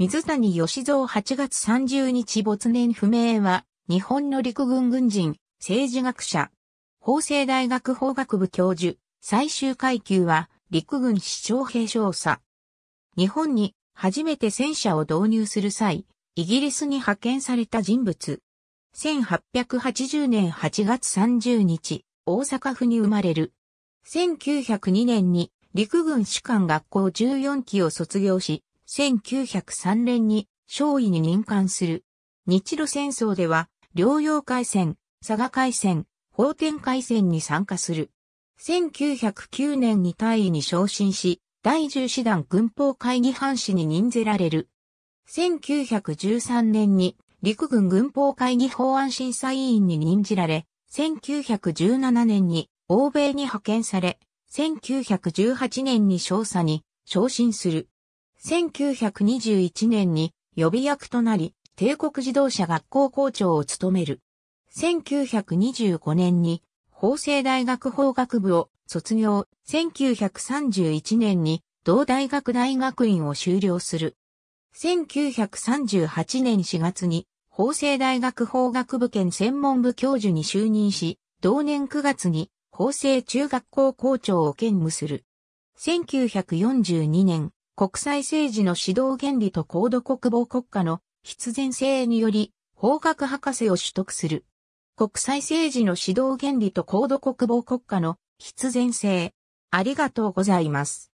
水谷義蔵8月30日没年不明は、日本の陸軍軍人、政治学者、法政大学法学部教授、最終階級は、陸軍市長兵少佐。日本に初めて戦車を導入する際、イギリスに派遣された人物。1880年8月30日、大阪府に生まれる。1902年に陸軍士官学校14期を卒業し、1903年に少尉に任官する。日露戦争では、療養海戦、佐賀海戦、法天海戦に参加する。1909年に大尉に昇進し、第十師団軍法会議藩士に任ぜられる。1913年に陸軍軍法会議法案審査委員に任じられ、1917年に欧米に派遣され、1918年に少佐に昇進する。1921年に予備役となり、帝国自動車学校校長を務める。1925年に法政大学法学部を卒業。1931年に同大学大学院を修了する。1938年4月に法政大学法学部兼専門部教授に就任し、同年9月に法政中学校校長を兼務する。1942年、国際政治の指導原理と高度国防国家の必然性により、法学博士を取得する。国際政治の指導原理と高度国防国家の必然性。ありがとうございます。